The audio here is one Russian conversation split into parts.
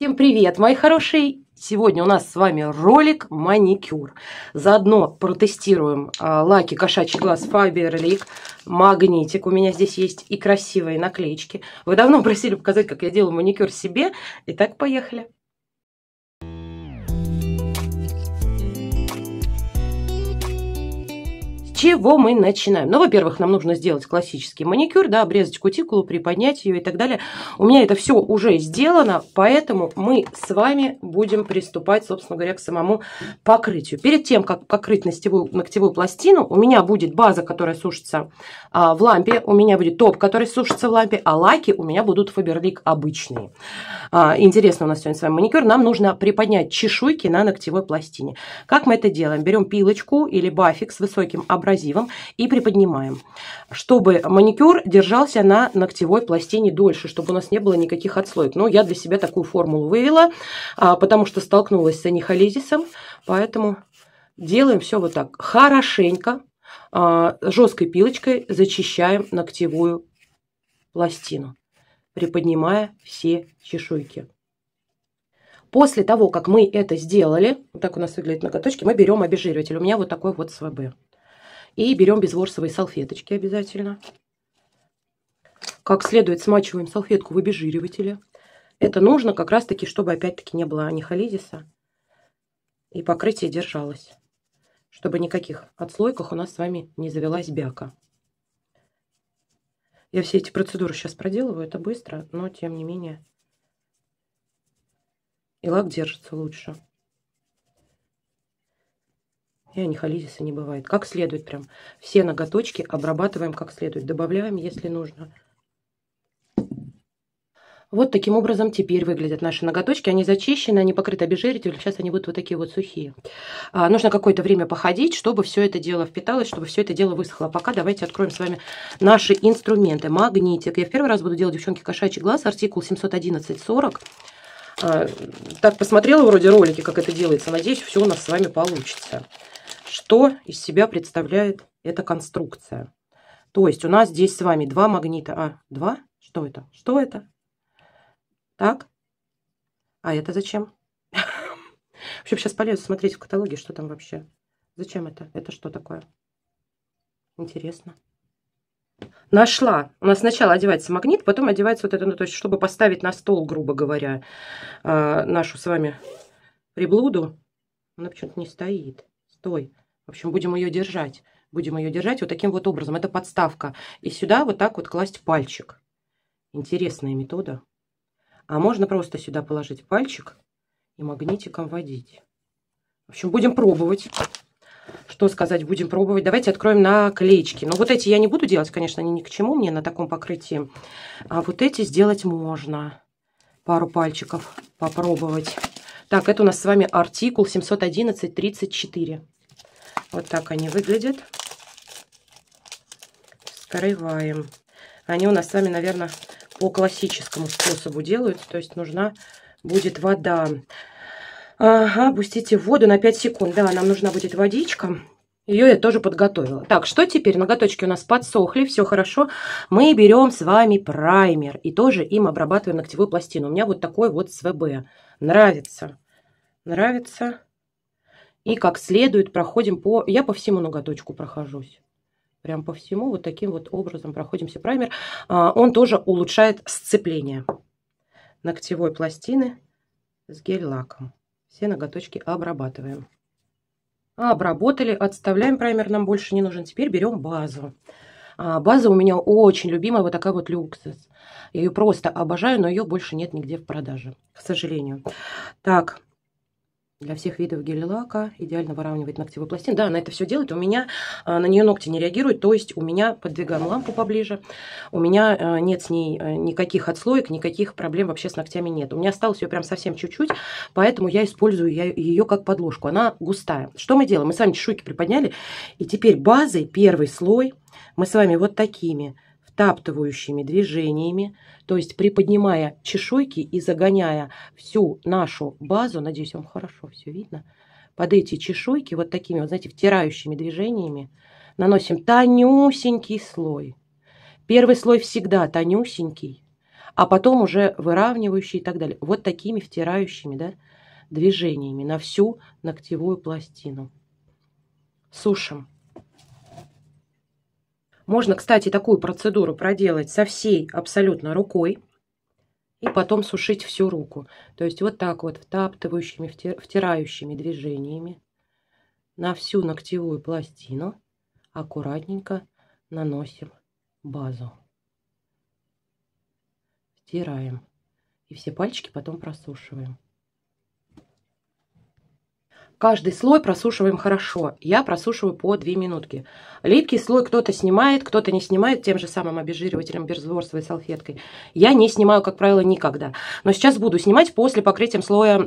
Всем привет, мои хорошие! Сегодня у нас с вами ролик маникюр. Заодно протестируем э, лаки кошачий глаз Faberlic, магнитик у меня здесь есть и красивые наклеечки. Вы давно просили показать, как я делаю маникюр себе. Итак, поехали! чего мы начинаем? Ну, во-первых, нам нужно сделать классический маникюр, да, обрезать кутикулу, приподнять ее и так далее. У меня это все уже сделано, поэтому мы с вами будем приступать, собственно говоря, к самому покрытию. Перед тем, как покрыть ногтевую, ногтевую пластину, у меня будет база, которая сушится а, в лампе, у меня будет топ, который сушится в лампе, а лаки у меня будут фаберлик обычные. А, интересно у нас сегодня с вами маникюр. Нам нужно приподнять чешуйки на ногтевой пластине. Как мы это делаем? Берем пилочку или бафик с высоким обратным абразивом и приподнимаем, чтобы маникюр держался на ногтевой пластине дольше, чтобы у нас не было никаких отслоек. Но я для себя такую формулу вывела, а, потому что столкнулась с анихолизисом, поэтому делаем все вот так. Хорошенько, а, жесткой пилочкой зачищаем ногтевую пластину, приподнимая все чешуйки. После того, как мы это сделали, вот так у нас выглядят ноготочки, мы берем обезжириватель. У меня вот такой вот СВБ. И берем безворсовые салфеточки обязательно. Как следует смачиваем салфетку в обезжиривателе. Это нужно как раз таки, чтобы опять-таки не было анихолизиса. И покрытие держалось. Чтобы никаких отслойках у нас с вами не завелась бяка. Я все эти процедуры сейчас проделываю, это быстро, но тем не менее. И лак держится лучше и анихолизиса не бывает. Как следует прям. Все ноготочки обрабатываем как следует. Добавляем, если нужно. Вот таким образом теперь выглядят наши ноготочки. Они зачищены, они покрыты обезжирителем. Сейчас они будут вот такие вот сухие. А, нужно какое-то время походить, чтобы все это дело впиталось, чтобы все это дело высохло. А пока давайте откроем с вами наши инструменты. Магнитик. Я в первый раз буду делать, девчонки, кошачий глаз. Артикул 711.40. А, так, посмотрела вроде ролики, как это делается. Надеюсь, все у нас с вами получится что из себя представляет эта конструкция. То есть у нас здесь с вами два магнита. А, два? Что это? Что это? Так. А это зачем? Вообще сейчас полезу смотреть в каталоге, что там вообще. Зачем это? Это что такое? Интересно. Нашла. У нас сначала одевается магнит, потом одевается вот это, ну, то есть, чтобы поставить на стол, грубо говоря, э, нашу с вами приблуду. Она почему-то не стоит. Стой. В общем, будем ее держать. Будем ее держать вот таким вот образом. Это подставка. И сюда вот так вот класть пальчик. Интересная метода. А можно просто сюда положить пальчик и магнитиком водить. В общем, будем пробовать. Что сказать, будем пробовать. Давайте откроем наклеечки. Но ну, вот эти я не буду делать, конечно, они ни к чему мне на таком покрытии. А вот эти сделать можно. Пару пальчиков попробовать. Так, это у нас с вами артикул 711-34. Вот так они выглядят. Скрываем. Они у нас с вами, наверное, по классическому способу делаются. То есть нужна будет вода. Ага, пустите в воду на 5 секунд. Да, нам нужна будет водичка. Ее я тоже подготовила. Так, что теперь? Ноготочки у нас подсохли, все хорошо. Мы берем с вами праймер и тоже им обрабатываем ногтевую пластину. У меня вот такой вот СВБ. Нравится. Нравится. И как следует проходим по... Я по всему ноготочку прохожусь. Прям по всему вот таким вот образом проходимся праймер. А, он тоже улучшает сцепление ногтевой пластины с гель-лаком. Все ноготочки обрабатываем. А, обработали, отставляем праймер, нам больше не нужен. Теперь берем базу. А, база у меня очень любимая, вот такая вот люксус Я ее просто обожаю, но ее больше нет нигде в продаже, к сожалению. Так, для всех видов гель-лака, идеально выравнивает ногтевой пластин. Да, она это все делает, у меня а, на нее ногти не реагируют, то есть у меня, подвигаем лампу поближе, у меня а, нет с ней э, никаких отслоек, никаких проблем вообще с ногтями нет. У меня осталось ее прям совсем чуть-чуть, поэтому я использую ее как подложку, она густая. Что мы делаем? Мы с вами чешуйки приподняли, и теперь базой первый слой мы с вами вот такими таптывающими движениями, то есть приподнимая чешуйки и загоняя всю нашу базу, надеюсь, вам хорошо все видно, под эти чешуйки вот такими, вот, знаете, втирающими движениями наносим тонюсенький слой. Первый слой всегда тонюсенький, а потом уже выравнивающий и так далее. Вот такими втирающими да, движениями на всю ногтевую пластину. Сушим. Можно, кстати, такую процедуру проделать со всей абсолютно рукой и потом сушить всю руку. То есть вот так вот втаптывающими, втирающими движениями на всю ногтевую пластину аккуратненько наносим базу. Втираем. И все пальчики потом просушиваем. Каждый слой просушиваем хорошо. Я просушиваю по 2 минутки. Липкий слой кто-то снимает, кто-то не снимает тем же самым обезжиривателем берзворсовой салфеткой. Я не снимаю, как правило, никогда. Но сейчас буду снимать после покрытия слоя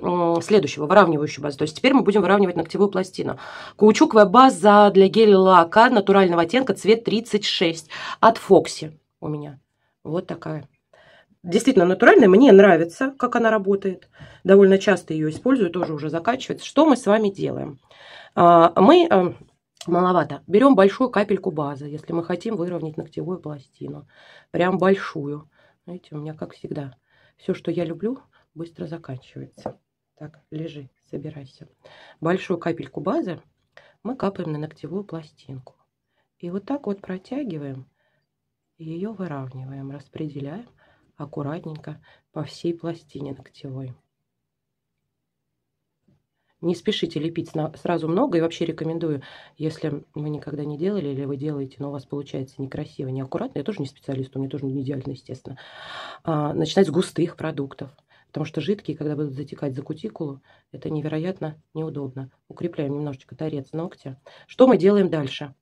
следующего, выравнивающей базы. То есть теперь мы будем выравнивать ногтевую пластину. Каучуковая база для гель-лака натурального оттенка цвет 36 от Фокси у меня. Вот такая действительно натуральная, мне нравится, как она работает. Довольно часто ее использую, тоже уже закачивается. Что мы с вами делаем? А, мы э, маловато. Берем большую капельку базы, если мы хотим выровнять ногтевую пластину. Прям большую. Видите, у меня, как всегда, все, что я люблю, быстро заканчивается. Так, лежи, собирайся. Большую капельку базы мы капаем на ногтевую пластинку. И вот так вот протягиваем, ее выравниваем, распределяем аккуратненько по всей пластине ногтевой. Не спешите лепить сразу много. И вообще рекомендую, если вы никогда не делали, или вы делаете, но у вас получается некрасиво, неаккуратно, я тоже не специалист, у меня тоже не идеально, естественно, а, начинать с густых продуктов. Потому что жидкие, когда будут затекать за кутикулу, это невероятно неудобно. Укрепляем немножечко торец ногтя. Что мы делаем дальше?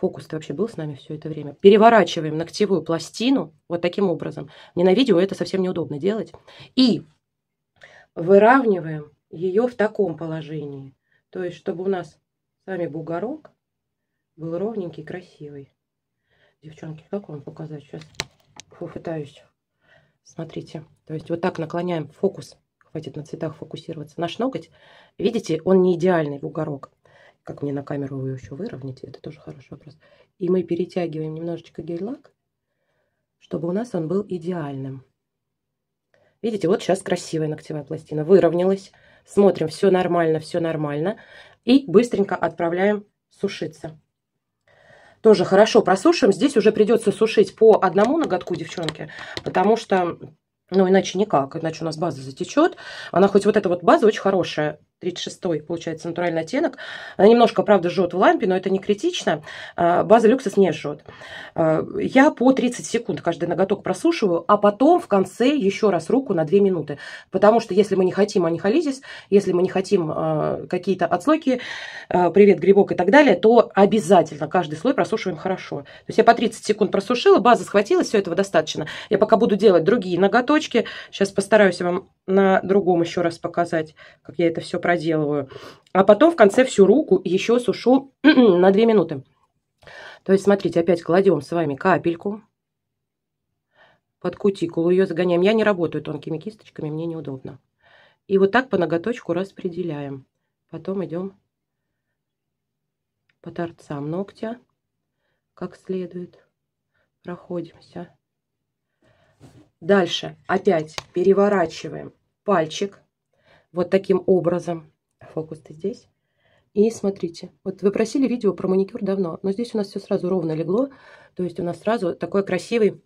Фокус ты вообще был с нами все это время. Переворачиваем ногтевую пластину вот таким образом. Мне на видео это совсем неудобно делать. И выравниваем ее в таком положении. То есть, чтобы у нас с вами бугорок был ровненький, красивый. Девчонки, как вам показать? Сейчас попытаюсь. Смотрите. То есть, вот так наклоняем фокус. Хватит на цветах фокусироваться. Наш ноготь, видите, он не идеальный бугорок. Как мне на камеру вы еще выровнять? это тоже хороший вопрос. И мы перетягиваем немножечко гель-лак, чтобы у нас он был идеальным. Видите, вот сейчас красивая ногтевая пластина выровнялась. Смотрим, все нормально, все нормально. И быстренько отправляем сушиться. Тоже хорошо просушим. Здесь уже придется сушить по одному ноготку, девчонки, потому что ну, иначе никак, иначе у нас база затечет. Она хоть вот эта вот база очень хорошая, 36 получается натуральный оттенок. Она немножко, правда, жжет в лампе, но это не критично. А, база люксус не жжет. А, я по 30 секунд каждый ноготок просушиваю, а потом в конце еще раз руку на 2 минуты. Потому что если мы не хотим анихолизис, если мы не хотим а, какие-то отслойки, привет, грибок и так далее, то обязательно каждый слой просушиваем хорошо. То есть я по 30 секунд просушила, база схватилась, все этого достаточно. Я пока буду делать другие ноготочки. Сейчас постараюсь вам на другом еще раз показать, как я это все проделываю. А потом в конце всю руку еще сушу на 2 минуты. То есть, смотрите, опять кладем с вами капельку под кутикулу, ее загоняем. Я не работаю тонкими кисточками, мне неудобно. И вот так по ноготочку распределяем. Потом идем по торцам ногтя, как следует. Проходимся. Дальше опять переворачиваем пальчик вот таким образом. Фокус-то здесь. И смотрите, вот вы просили видео про маникюр давно, но здесь у нас все сразу ровно легло, то есть у нас сразу такой красивый,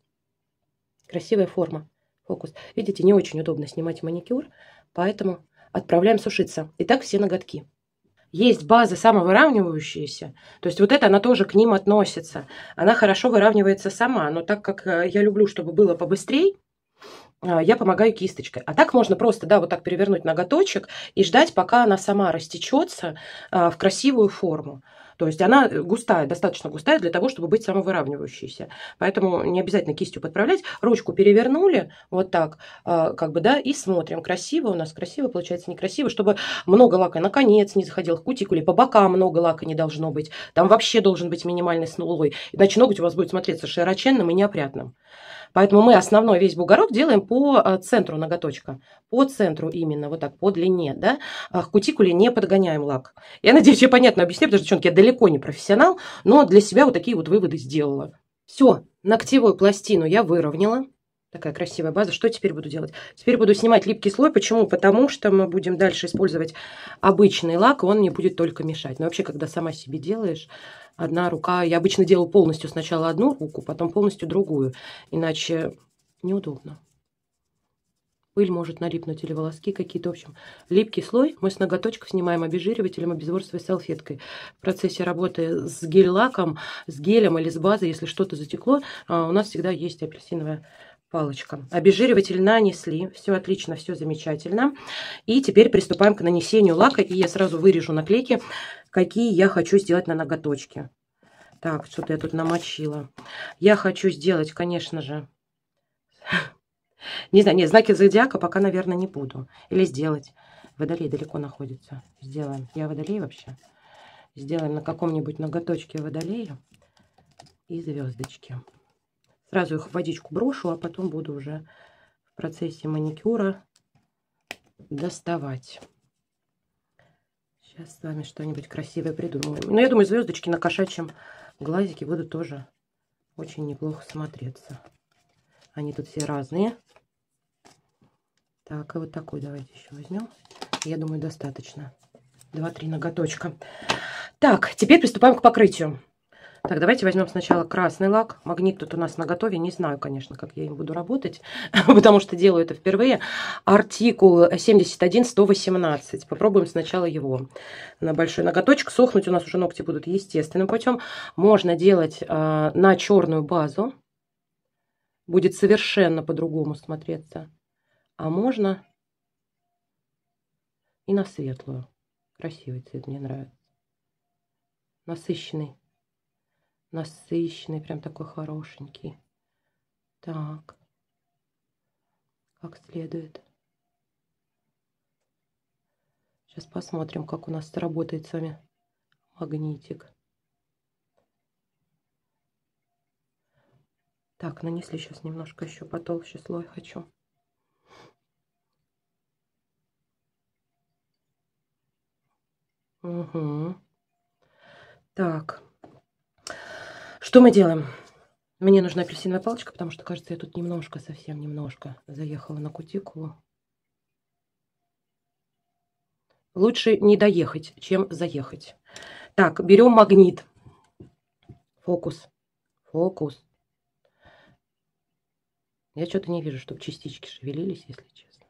красивая форма, фокус. Видите, не очень удобно снимать маникюр, поэтому отправляем сушиться. Итак, все ноготки. Есть база самовыравнивающаяся, то есть вот это она тоже к ним относится. Она хорошо выравнивается сама, но так как э, я люблю, чтобы было побыстрее, а, я помогаю кисточкой. А так можно просто, да, вот так перевернуть ноготочек и ждать, пока она сама растечется а, в красивую форму. То есть она густая, достаточно густая для того, чтобы быть самовыравнивающейся. Поэтому не обязательно кистью подправлять. Ручку перевернули вот так, а, как бы, да, и смотрим. Красиво у нас, красиво получается, некрасиво, чтобы много лака на конец не заходил, в кутикуле, по бокам много лака не должно быть. Там вообще должен быть минимальный слой, иначе ноготь у вас будет смотреться широченным и неопрятным. Поэтому мы основной весь бугорок делаем по э, центру ноготочка, по центру именно, вот так, по длине, да. А к кутикуле не подгоняем лак. Я надеюсь, я понятно объясняю, потому что, девчонки, я далеко не профессионал, но для себя вот такие вот выводы сделала. Все, ногтевую пластину я выровняла. Такая красивая база. Что теперь буду делать? Теперь буду снимать липкий слой. Почему? Потому что мы будем дальше использовать обычный лак, и он не будет только мешать. Но вообще, когда сама себе делаешь, одна рука... Я обычно делаю полностью сначала одну руку, потом полностью другую. Иначе неудобно. Пыль может налипнуть или волоски какие-то. В общем, липкий слой мы с ноготочков снимаем обезжиривателем, обезворсовой салфеткой. В процессе работы с гель-лаком, с гелем или с базой, если что-то затекло, а, у нас всегда есть апельсиновая палочка. Обезжириватель нанесли. Все отлично, все замечательно. И теперь приступаем к нанесению лака. И я сразу вырежу наклейки, какие я хочу сделать на ноготочке. Так, что-то я тут намочила. Я хочу сделать, конечно же... Не знаю, нет, знаки зодиака пока, наверное, не буду. Или сделать. Водолей далеко находится. Сделаем. Я водолей вообще. Сделаем на каком-нибудь ноготочке водолея и звездочки. Сразу их в водичку брошу, а потом буду уже в процессе маникюра доставать. Сейчас с вами что-нибудь красивое придумаем. Но ну, я думаю, звездочки на кошачьем глазике будут тоже очень неплохо смотреться. Они тут все разные. Так, и а вот такой давайте еще возьмем. Я думаю, достаточно. Два-три ноготочка. Так, теперь приступаем к покрытию. Так, давайте возьмем сначала красный лак. Магнит тут у нас на готове. Не знаю, конечно, как я им буду работать, потому что делаю это впервые. Артикул 71118. Попробуем сначала его на большой ноготочек. Сохнуть у нас уже ногти будут естественным путем. Можно делать э, на черную базу. Будет совершенно по-другому смотреться. А можно и на светлую. Красивый цвет, мне нравится. Насыщенный насыщенный, прям такой хорошенький. Так, как следует. Сейчас посмотрим, как у нас сработает с вами магнитик. Так, нанесли сейчас немножко еще потолще слой хочу. Угу. Так, что мы делаем? Мне нужна апельсиновая палочка, потому что, кажется, я тут немножко, совсем немножко заехала на кутикулу. Лучше не доехать, чем заехать. Так, берем магнит. Фокус. Фокус. Я что-то не вижу, чтобы частички шевелились, если честно.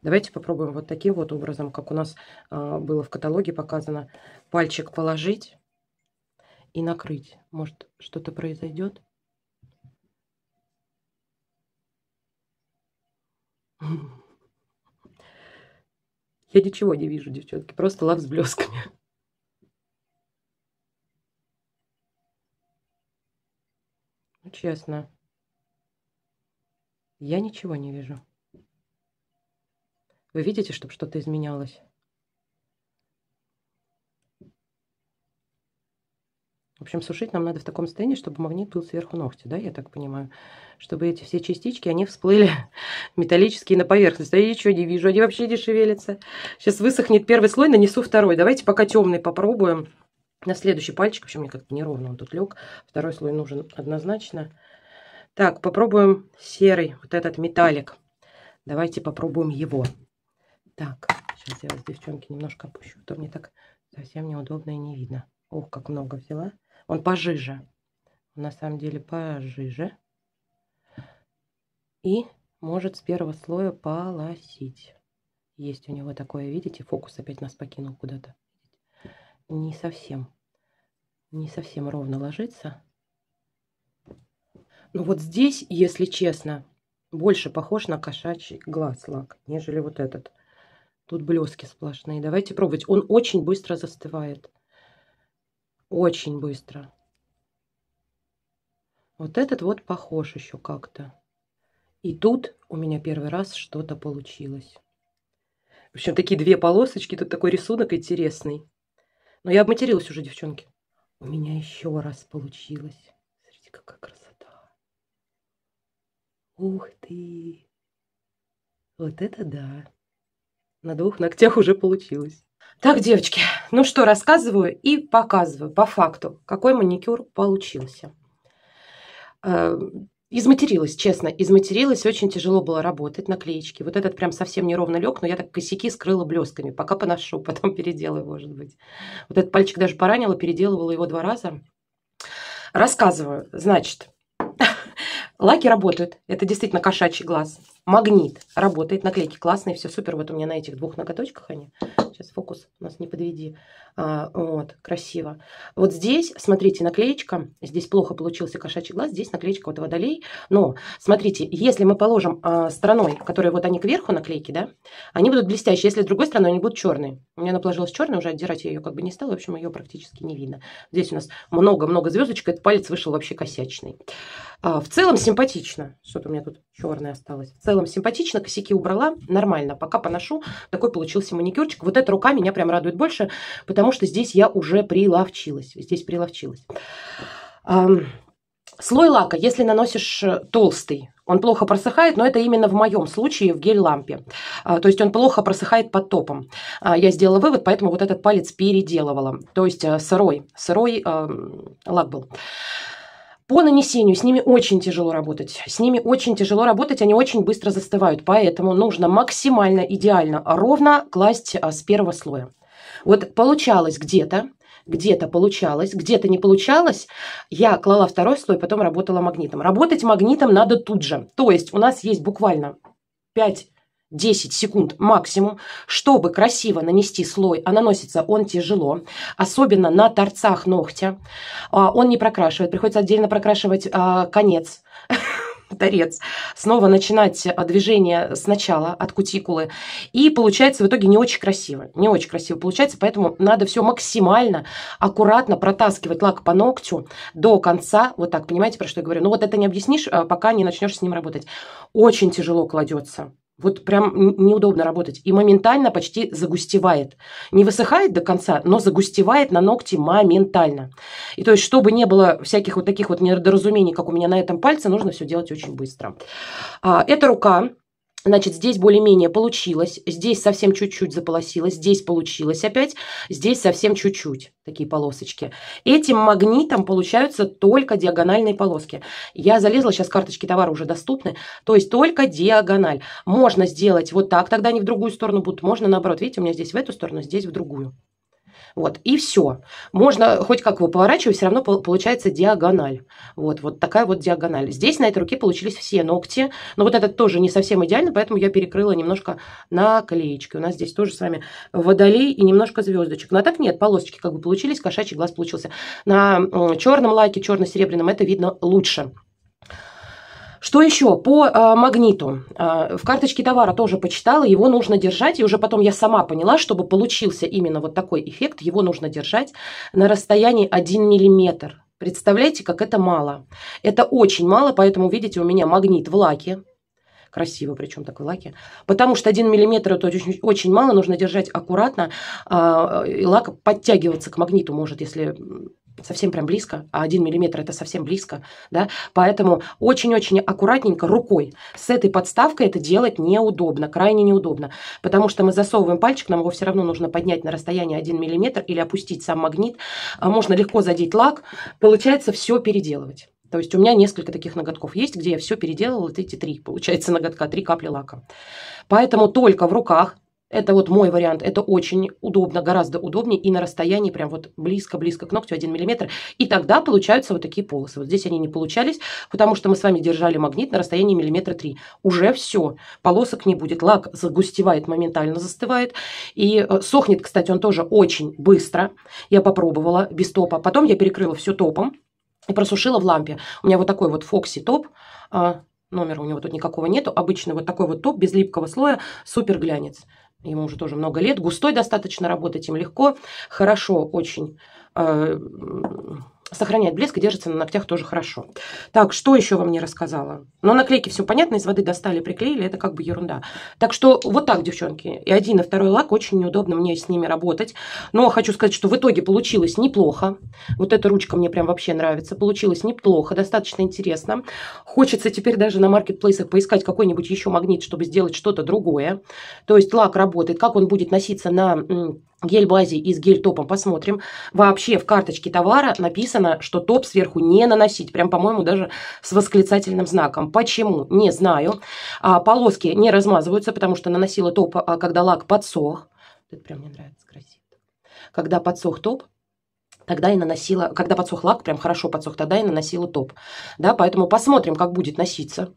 Давайте попробуем вот таким вот образом, как у нас э, было в каталоге показано. Пальчик положить и накрыть. Может, что-то произойдет? Я ничего не вижу, девчонки. Просто лав с блесками. Ну, честно. Я ничего не вижу. Вы видите, чтобы что-то изменялось? В общем, сушить нам надо в таком состоянии, чтобы магнит был сверху ногтя, да, я так понимаю. Чтобы эти все частички, они всплыли металлические на поверхность. Да я ничего не вижу, они вообще не шевелятся. Сейчас высохнет первый слой, нанесу второй. Давайте пока темный попробуем. На следующий пальчик, вообще мне как-то неровно он тут лег. Второй слой нужен однозначно. Так, попробуем серый, вот этот металлик. Давайте попробуем его. Так, сейчас я вас, девчонки, немножко опущу, а то мне так совсем неудобно и не видно. Ох, как много взяла. Он пожиже. На самом деле пожиже. И может с первого слоя полосить. Есть у него такое, видите, фокус опять нас покинул куда-то. Не совсем, не совсем ровно ложится. Ну вот здесь, если честно, больше похож на кошачий глаз лак, нежели вот этот. Тут блески сплошные. Давайте пробовать. Он очень быстро застывает. Очень быстро. Вот этот вот похож еще как-то. И тут у меня первый раз что-то получилось. В общем, такие две полосочки, тут такой рисунок интересный. Но я обматерилась уже, девчонки. У меня еще раз получилось. Смотрите, какая красота. Ух ты! Вот это да! На двух ногтях уже получилось. Так, девочки, ну что, рассказываю и показываю по факту, какой маникюр получился. Э, изматерилась, честно, изматерилась, очень тяжело было работать на клеечке. Вот этот прям совсем неровно лег, но я так косяки скрыла блесками. Пока поношу, потом переделаю, может быть. Вот этот пальчик даже поранила, переделывала его два раза. Рассказываю, значит, лаки работают. Это действительно кошачий глаз магнит работает, наклейки классные, все супер. Вот у меня на этих двух ноготочках они. Сейчас фокус у нас не подведи. А, вот, красиво. Вот здесь, смотрите, наклеечка. Здесь плохо получился кошачий глаз, здесь наклеечка от водолей. Но, смотрите, если мы положим а, стороной, которые вот они кверху наклейки, да, они будут блестящие. Если другой стороной, они будут черные. У меня она положилась черная, уже отдирать я ее как бы не стала. В общем, ее практически не видно. Здесь у нас много-много звездочек. Этот палец вышел вообще косячный. А, в целом симпатично. Что-то у меня тут черное осталось. В целом симпатично. Косяки убрала. Нормально. Пока поношу. Такой получился маникюрчик. Вот эта рука меня прям радует больше, потому что здесь я уже приловчилась. Здесь приловчилась. Слой лака, если наносишь э, толстый, он плохо просыхает, но это именно в моем случае в гель-лампе. А, то есть он плохо просыхает под топом. А, я сделала вывод, поэтому вот этот палец переделывала. То есть э, сырой, сырой лак был. По нанесению с ними очень тяжело работать. С ними очень тяжело работать, они очень быстро застывают, поэтому нужно максимально идеально а ровно класть а, с первого слоя. Вот получалось где-то, где-то получалось, где-то не получалось, я клала второй слой, потом работала магнитом. Работать магнитом надо тут же. То есть у нас есть буквально 5 10 секунд максимум, чтобы красиво нанести слой, а наносится он тяжело, особенно на торцах ногтя. А, он не прокрашивает, приходится отдельно прокрашивать а, конец торец, снова начинать а, движение сначала от кутикулы. И получается в итоге не очень красиво. Не очень красиво получается, поэтому надо все максимально аккуратно протаскивать лак по ногтю до конца. Вот так, понимаете, про что я говорю? Ну вот это не объяснишь, пока не начнешь с ним работать. Очень тяжело кладется вот прям неудобно работать. И моментально почти загустевает. Не высыхает до конца, но загустевает на ногти моментально. И то есть, чтобы не было всяких вот таких вот недоразумений, как у меня на этом пальце, нужно все делать очень быстро. А, это рука. Значит, здесь более-менее получилось, здесь совсем чуть-чуть заполосилось, здесь получилось опять, здесь совсем чуть-чуть такие полосочки. Этим магнитом получаются только диагональные полоски. Я залезла, сейчас карточки товара уже доступны, то есть только диагональ. Можно сделать вот так, тогда они в другую сторону будут, можно наоборот. Видите, у меня здесь в эту сторону, здесь в другую. Вот, и все. Можно хоть как его поворачивать, все равно получается диагональ. Вот, вот такая вот диагональ. Здесь на этой руке получились все ногти, но вот этот тоже не совсем идеально, поэтому я перекрыла немножко на колеечке. У нас здесь тоже с вами водолей и немножко звездочек. Но ну, а так нет, полосочки как бы получились, кошачий глаз получился. На черном лаке, черно-серебряном это видно лучше. Что еще? По э, магниту. Э, в карточке товара тоже почитала, его нужно держать, и уже потом я сама поняла, чтобы получился именно вот такой эффект, его нужно держать на расстоянии 1 миллиметр. Представляете, как это мало. Это очень мало, поэтому, видите, у меня магнит в лаке, красиво, причем такой лаки. Потому что 1 мм это очень, очень мало, нужно держать аккуратно. А, и Лак подтягиваться к магниту может, если совсем прям близко, а 1 миллиметр это совсем близко, да, поэтому очень-очень аккуратненько рукой с этой подставкой это делать неудобно, крайне неудобно, потому что мы засовываем пальчик, нам его все равно нужно поднять на расстояние 1 миллиметр или опустить сам магнит, а можно легко задеть лак, получается все переделывать. То есть у меня несколько таких ноготков есть, где я все переделала, вот эти три, получается, ноготка, три капли лака. Поэтому только в руках, это вот мой вариант. Это очень удобно, гораздо удобнее и на расстоянии прям вот близко-близко к ногтю 1 мм. И тогда получаются вот такие полосы. Вот здесь они не получались, потому что мы с вами держали магнит на расстоянии миллиметра 3. Уже все, полосок не будет. Лак загустевает моментально, застывает. И э, сохнет, кстати, он тоже очень быстро. Я попробовала без топа. Потом я перекрыла все топом и просушила в лампе. У меня вот такой вот Фокси топ а, номера у него тут никакого нету. Обычный вот такой вот топ без липкого слоя, супер глянец ему уже тоже много лет, густой достаточно, работать им легко, хорошо очень э, сохраняет блеск и держится на ногтях тоже хорошо. Так, что еще вам не рассказала? Но ну, наклейки все понятно, из воды достали, приклеили, это как бы ерунда. Так что вот так, девчонки. И один, и второй лак, очень неудобно мне с ними работать. Но хочу сказать, что в итоге получилось неплохо. Вот эта ручка мне прям вообще нравится. Получилось неплохо, достаточно интересно. Хочется теперь даже на маркетплейсах поискать какой-нибудь еще магнит, чтобы сделать что-то другое. То есть лак работает. Как он будет носиться на гель базе и с гель топом посмотрим. Вообще в карточке товара написано, что топ сверху не наносить. Прям, по-моему, даже с восклицательным знаком. Почему? Не знаю. А, полоски не размазываются, потому что наносила топ, а, когда лак подсох. Это прям мне нравится, красиво. Когда подсох топ, тогда и наносила, когда подсох лак, прям хорошо подсох, тогда и наносила топ. Да, поэтому посмотрим, как будет носиться.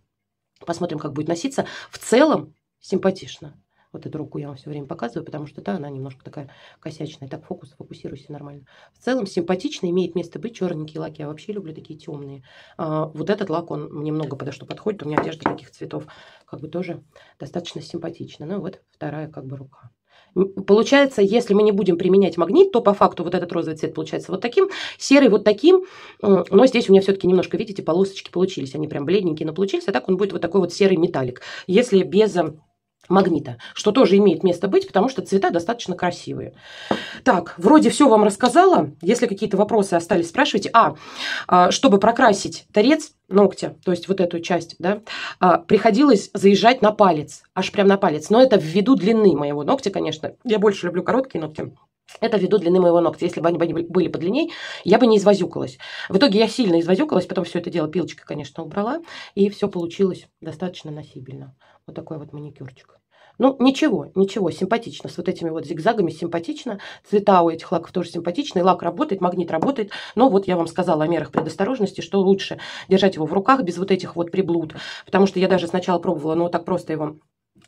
Посмотрим, как будет носиться. В целом симпатично. Вот эту руку я вам все время показываю, потому что, та она немножко такая косячная. Так, фокус, фокусируйся нормально. В целом симпатично, имеет место быть черненькие лаки, Я вообще люблю такие темные. А, вот этот лак, он мне много подошел, подходит. У меня одежда таких цветов как бы тоже достаточно симпатична. Ну вот вторая как бы рука. Получается, если мы не будем применять магнит, то по факту вот этот розовый цвет получается вот таким, серый вот таким, но здесь у меня все-таки немножко, видите, полосочки получились, они прям бледненькие, но получились, а так он будет вот такой вот серый металлик. Если без эм, магнита, что тоже имеет место быть, потому что цвета достаточно красивые. Так, вроде все вам рассказала. Если какие-то вопросы остались, спрашивайте. А, а, чтобы прокрасить торец ногтя, то есть вот эту часть, да, а, приходилось заезжать на палец, аж прям на палец. Но это ввиду длины моего ногтя, конечно. Я больше люблю короткие ногти. Это ввиду длины моего ногтя. Если бы они были подлинней, я бы не извозюкалась. В итоге я сильно извозюкалась, потом все это дело пилочкой, конечно, убрала, и все получилось достаточно носибельно. Вот такой вот маникюрчик. Ну, ничего, ничего, симпатично. С вот этими вот зигзагами симпатично. Цвета у этих лаков тоже симпатичные. Лак работает, магнит работает. Но вот я вам сказала о мерах предосторожности, что лучше держать его в руках без вот этих вот приблуд. Потому что я даже сначала пробовала, но вот так просто его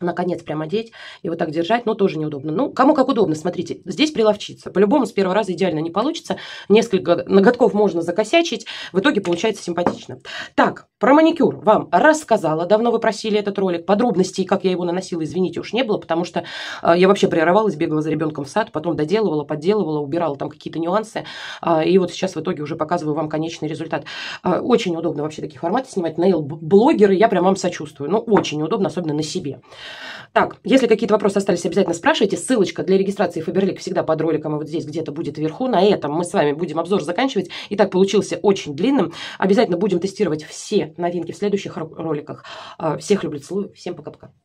наконец прямо одеть и вот так держать, но тоже неудобно. Ну, кому как удобно, смотрите, здесь приловчиться. По-любому с первого раза идеально не получится. Несколько ноготков можно закосячить, в итоге получается симпатично. Так, про маникюр вам рассказала. Давно вы просили этот ролик. Подробностей, как я его наносила, извините, уж не было, потому что э, я вообще прерывалась, бегала за ребенком в сад, потом доделывала, подделывала, убирала там какие-то нюансы. А, и вот сейчас в итоге уже показываю вам конечный результат. А, очень удобно вообще такие форматы снимать. Нейл-блогеры, я прям вам сочувствую. Ну, очень удобно, особенно на себе. Так, если какие-то вопросы остались, обязательно спрашивайте. Ссылочка для регистрации Фаберлик всегда под роликом и вот здесь где-то будет вверху. На этом мы с вами будем обзор заканчивать. И так получился очень длинным. Обязательно будем тестировать все новинки в следующих роликах. А, всех люблю, целую. Всем пока-пока.